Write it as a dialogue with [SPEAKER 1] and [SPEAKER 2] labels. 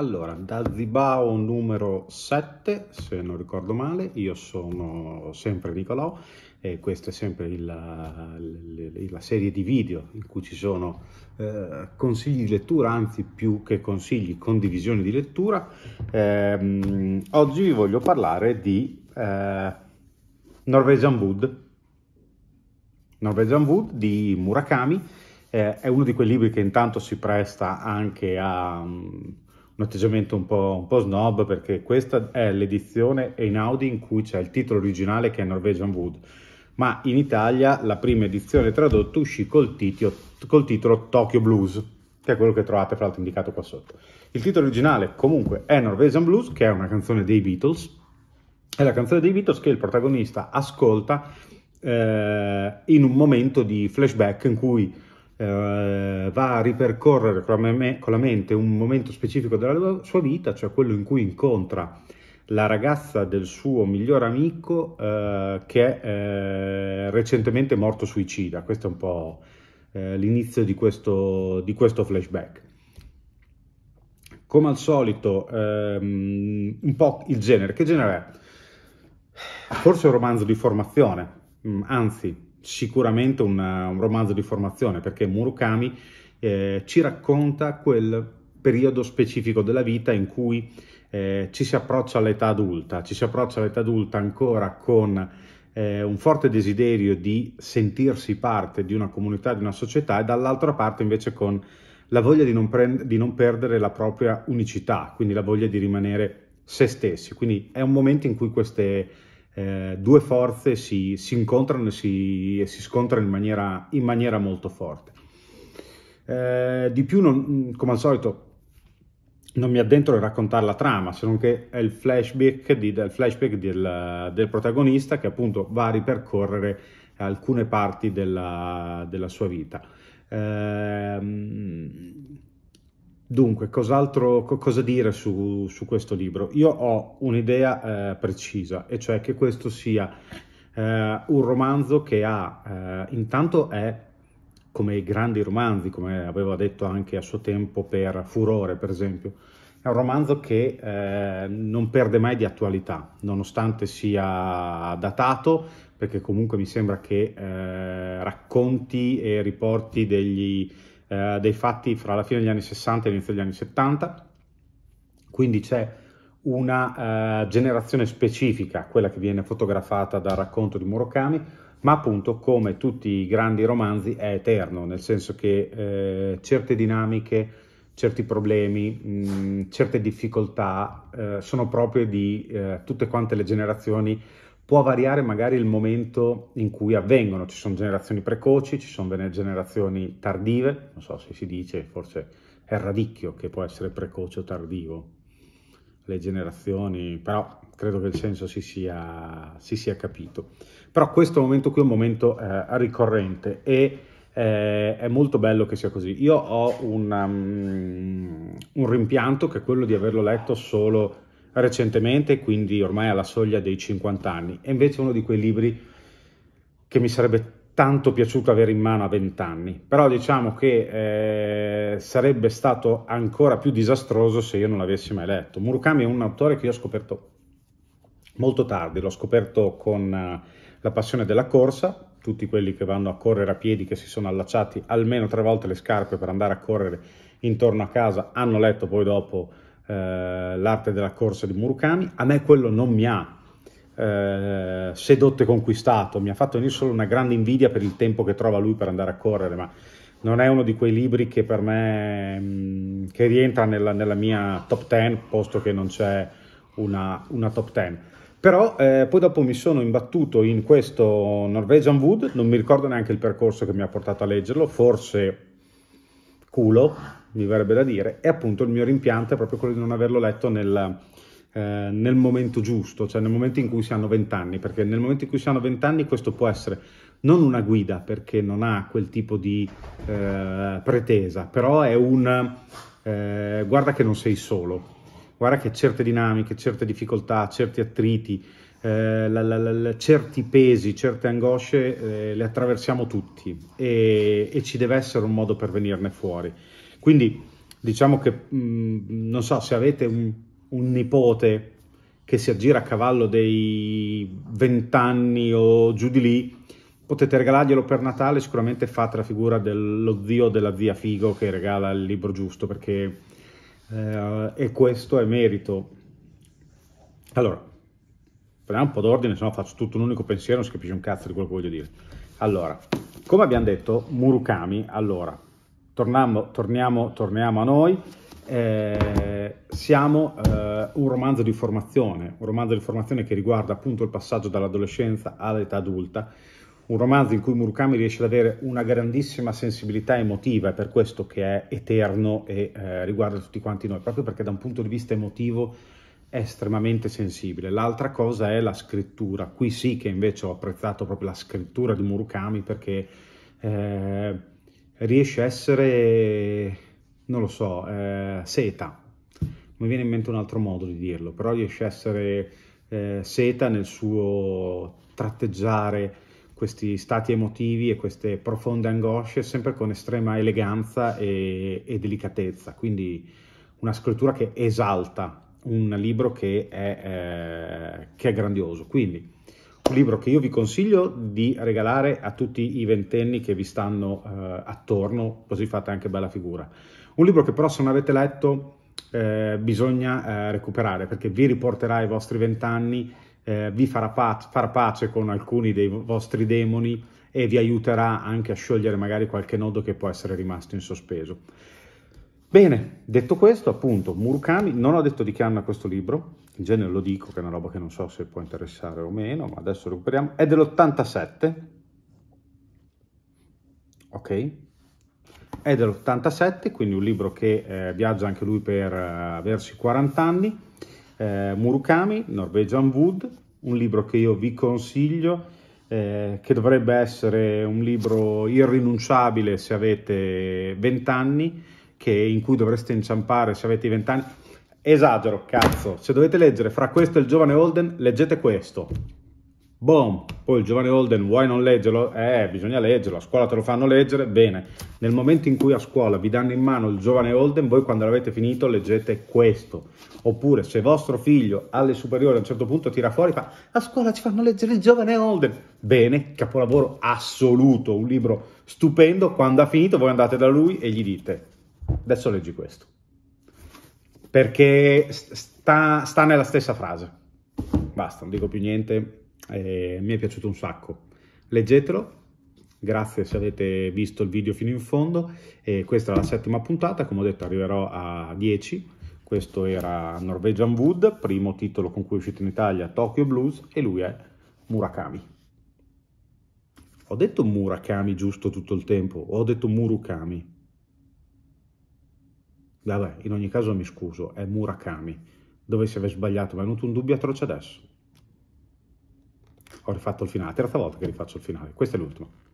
[SPEAKER 1] Allora, da Zibao numero 7, se non ricordo male, io sono sempre Nicolò e questa è sempre il, la, la, serie di video in cui ci sono eh, consigli di lettura, anzi più che consigli, condivisioni di lettura. Eh, oggi vi voglio parlare di eh, Norwegian Wood. Norwegian Wood di Murakami eh, è uno di quei libri che intanto si presta anche a... Um, un atteggiamento un po', un po', snob perché questa è l'edizione in Audi in cui c'è il titolo originale che è Norwegian Wood, ma in Italia la prima edizione tradotta uscì col, titio, col titolo Tokyo Blues, che è quello che trovate fra l'altro indicato qua sotto. Il titolo originale comunque è Norwegian Blues, che è una canzone dei Beatles, è la canzone dei Beatles che il protagonista ascolta eh, in un momento di flashback in cui eh, va a ripercorrere con la mente un momento specifico della sua vita, cioè quello in cui incontra la ragazza del suo migliore amico eh, che è eh, recentemente morto suicida. Questo è un po' eh, l'inizio di questo, di questo, flashback. Come al solito, ehm, un po' il genere. Che genere è? Forse è un romanzo di formazione, mm, anzi, sicuramente una, un romanzo di formazione perché Murukami eh, ci racconta quel periodo specifico della vita in cui eh, ci si approccia all'età adulta, ci si approccia all'età adulta ancora con eh, un forte desiderio di sentirsi parte di una comunità, di una società e dall'altra parte invece con la voglia di non, prend- di non perdere la propria unicità, quindi la voglia di rimanere se stessi. Quindi è un momento in cui queste eh, due forze si, si incontrano e si, si scontrano in maniera, in maniera, molto forte. Eh, di più, non, come al solito, non mi addentro a raccontare la trama, se non che è il flashback, di, del, flashback del, del, protagonista che appunto va a ripercorrere alcune parti della, della sua vita. Eh, Dunque, cos'altro, cosa dire su, su, questo libro? Io ho un'idea eh, precisa, e cioè che questo sia eh, un romanzo che ha, eh, intanto è come i grandi romanzi, come aveva detto anche a suo tempo per Furore, per esempio, è un romanzo che eh, non perde mai di attualità, nonostante sia datato, perché comunque mi sembra che eh, racconti e riporti degli eh, dei fatti fra la fine degli anni 60 e l'inizio degli anni 70, quindi c'è una eh, generazione specifica, quella che viene fotografata dal racconto di Murakami, ma appunto come tutti i grandi romanzi è eterno, nel senso che eh, certe dinamiche, certi problemi, mh, certe difficoltà eh, sono proprie di eh, tutte quante le generazioni può variare magari il momento in cui avvengono, ci sono generazioni precoci, ci sono generazioni tardive, non so se si dice, forse è il radicchio che può essere precoce o tardivo, le generazioni, però credo che il senso si sia, si sia capito. Però questo momento qui è un momento eh, ricorrente e eh, è molto bello che sia così. Io ho un, um, un rimpianto che è quello di averlo letto solo recentemente, quindi ormai alla soglia dei 50 anni. È invece uno di quei libri che mi sarebbe tanto piaciuto avere in mano a 20 anni, però diciamo che eh, sarebbe stato ancora più disastroso se io non l'avessi mai letto. Murukami è un autore che io ho scoperto molto tardi, l'ho scoperto con eh, la passione della corsa, tutti quelli che vanno a correre a piedi, che si sono allacciati almeno tre volte le scarpe per andare a correre intorno a casa, hanno letto poi dopo eh, l'arte della corsa di Murukami. a me quello non mi ha eh, sedotto e conquistato, mi ha fatto venire solo una grande invidia per il tempo che trova lui per andare a correre, ma non è uno di quei libri che per me mh, che rientra nella, nella, mia top 10, posto che non c'è una, una top 10. Però eh, poi dopo mi sono imbattuto in questo Norwegian Wood, non mi ricordo neanche il percorso che mi ha portato a leggerlo, forse culo, mi verrebbe da dire, e appunto il mio rimpianto è proprio quello di non averlo letto nel, eh, nel momento giusto, cioè nel momento in cui si hanno vent'anni, perché nel momento in cui si hanno vent'anni questo può essere non una guida, perché non ha quel tipo di eh, pretesa, però è un eh, guarda che non sei solo, guarda che certe dinamiche, certe difficoltà, certi attriti, eh, la, la, la, certi pesi, certe angosce eh, le attraversiamo tutti e, e ci deve essere un modo per venirne fuori. Quindi diciamo che, mh, mm, non so, se avete un, un nipote che si aggira a cavallo dei 20 anni o giù di lì, potete regalarglielo per Natale, sicuramente fate la figura dello zio della zia Figo che regala il libro giusto, perché eh, e questo è merito. Allora, prendiamo un po' d'ordine, se no faccio tutto un unico pensiero, non si capisce un cazzo di quello che voglio dire. Allora, come abbiamo detto, Murukami, allora, tornando, torniamo, torniamo a noi. Eh, siamo eh, un romanzo di formazione, un romanzo di formazione che riguarda appunto il passaggio dall'adolescenza all'età adulta, un romanzo in cui Murukami riesce ad avere una grandissima sensibilità emotiva, è per questo che è eterno e eh, riguarda tutti quanti noi, proprio perché da un punto di vista emotivo è estremamente sensibile. L'altra cosa è la scrittura, qui sì che invece ho apprezzato proprio la scrittura di Murukami perché... Eh, riesce a essere, non lo so, eh, seta. Mi viene in mente un altro modo di dirlo, però riesce a essere eh, seta nel suo tratteggiare questi stati emotivi e queste profonde angosce sempre con estrema eleganza e, e delicatezza. Quindi una scrittura che esalta un libro che è, eh, che è grandioso. Quindi, un libro che io vi consiglio di regalare a tutti i ventenni che vi stanno eh, attorno, così fate anche bella figura. Un libro che però se non avete letto eh, bisogna eh, recuperare perché vi riporterà ai vostri vent'anni, eh, vi farà pace, far pace con alcuni dei vostri demoni e vi aiuterà anche a sciogliere magari qualche nodo che può essere rimasto in sospeso. Bene, detto questo, appunto, Murukami, non ho detto di che anno questo libro, in genere lo dico che è una roba che non so se può interessare o meno, ma adesso recuperiamo, è dell'87, ok? È dell'87, quindi un libro che eh, viaggia anche lui per eh, versi 40 anni, eh, Murakami, Norwegian Wood, un libro che io vi consiglio, eh, che dovrebbe essere un libro irrinunciabile se avete 20 anni, che, in cui dovreste inciampare se avete 20 anni, Esagero, cazzo. Se dovete leggere fra questo e il giovane Holden, leggete questo. Boom. Poi il giovane Holden, vuoi non leggerlo? Eh, bisogna leggerlo. A scuola te lo fanno leggere. Bene. Nel momento in cui a scuola vi danno in mano il giovane Holden, voi quando l'avete finito leggete questo. Oppure se vostro figlio alle superiori a un certo punto tira fuori e fa a scuola ci fanno leggere il giovane Holden. Bene, capolavoro assoluto, un libro stupendo. Quando ha finito voi andate da lui e gli dite adesso leggi questo perché sta, sta nella stessa frase. Basta, non dico più niente, eh, mi è piaciuto un sacco. Leggetelo, grazie se avete visto il video fino in fondo. E questa è la settima puntata, come ho detto arriverò a 10. Questo era Norwegian Wood, primo titolo con cui è uscito in Italia Tokyo Blues e lui è Murakami. Ho detto Murakami giusto tutto il tempo, o ho detto Murukami? Vabbè, in ogni caso mi scuso, è Murakami. Dove si aver sbagliato, mi è venuto un dubbio atroce adesso. Ho rifatto il finale, terza volta che rifaccio il finale, questo è l'ultimo.